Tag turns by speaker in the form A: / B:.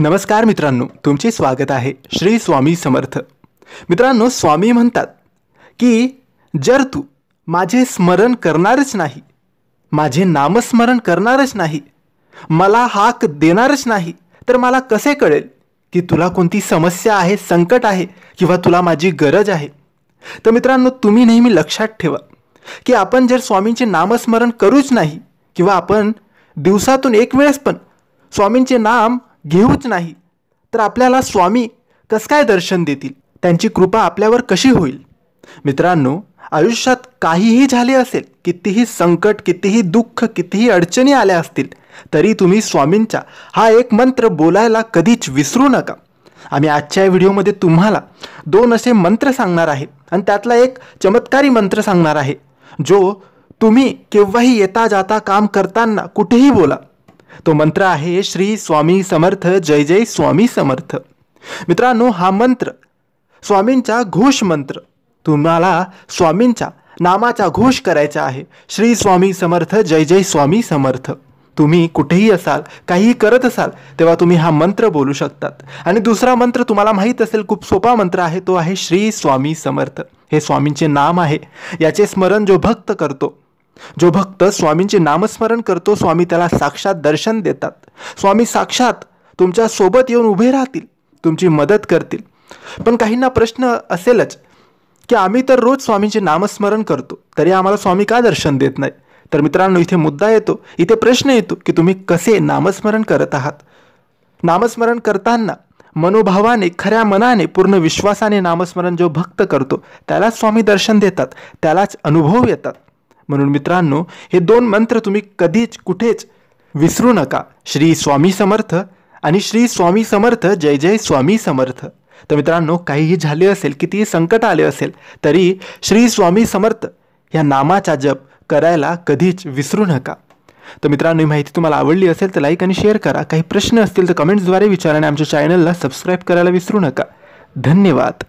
A: नमस्कार मित्रांनो तुमचे स्वागत आहे श्री स्वामी समर्थ मित्रांनो स्वामी म्हणतात की जर तू माझे स्मरण करणारच नाही माझे नामस्मरण करणारच नाही मला हाक देणारच नाही तर मला कसे कळेल की तुला कोणती समस्या आहे संकट आहे किंवा तुला माझी गरज आहे तर मित्रांनो तुम्ही नेहमी लक्षात ठेवा की आपण जर स्वामींचे नामस्मरण करूच नाही किंवा आपण दिवसातून एक वेळेस पण स्वामींचे नाम घेऊच नाही तर आपल्याला स्वामी कसं काय दर्शन देतील त्यांची कृपा आपल्यावर कशी होईल मित्रांनो आयुष्यात काहीही झाले असेल कितीही संकट कितीही दुःख कितीही अडचणी आल्या असतील तरी तुम्ही स्वामींचा हा एक मंत्र बोलायला कधीच विसरू नका आम्ही आजच्या व्हिडिओमध्ये तुम्हाला दोन असे मंत्र सांगणार आहे आणि त्यातला एक चमत्कारी मंत्र सांगणार आहे जो तुम्ही केव्हाही येता जाता काम करताना कुठेही बोला तो मंत्र आहे श्री स्वामी समर्थ जय जय स्वामी समर्थ मित्रांनो हा मंत्र स्वामींचा घोष मंत्र तुम्हाला स्वामींच्या नामाचा घोष करायचा आहे श्री स्वामी समर्थ जय जय स्वामी समर्थ तुम्ही कुठेही असाल काहीही करत असाल तेव्हा तुम्ही हा मंत्र बोलू शकतात आणि दुसरा मंत्र तुम्हाला माहीत असेल खूप सोपा मंत्र आहे तो आहे श्री स्वामी समर्थ हे स्वामींचे नाम आहे याचे स्मरण जो भक्त करतो जो भक्त स्वामींचे नामस्मरण करतो स्वामी त्याला साक्षात दर्शन देतात स्वामी साक्षात तुमच्या सोबत येऊन उभे राहतील तुमची मदत करतील पण काहींना प्रश्न असेलच की आम्ही तर रोज स्वामींचे नामस्मरण करतो तरी आम्हाला स्वामी का दर्शन देत नाही तर मित्रांनो इथे मुद्दा येतो इथे प्रश्न येतो की तुम्ही कसे नामस्मरण करत आहात नामस्मरण करताना मनोभावाने खऱ्या मनाने पूर्ण विश्वासाने नामस्मरण जो भक्त करतो त्यालाच स्वामी दर्शन देतात त्यालाच अनुभव येतात म्हणून मित्रांनो हे दोन मंत्र तुम्ही कधीच कुठेच विसरू नका श्री स्वामी समर्थ आणि श्री स्वामी समर्थ जय जय स्वामी समर्थ तर मित्रांनो काहीही झाले असेल कितीही संकट आले असेल तरी श्री स्वामी समर्थ या नामाचा जप करायला कधीच विसरू नका तर मित्रांनो ही माहिती तुम्हाला आवडली असेल तर लाईक आणि शेअर करा काही प्रश्न असतील तर कमेंट्सद्वारे विचारा आणि आमच्या चॅनलला सबस्क्राईब करायला विसरू नका धन्यवाद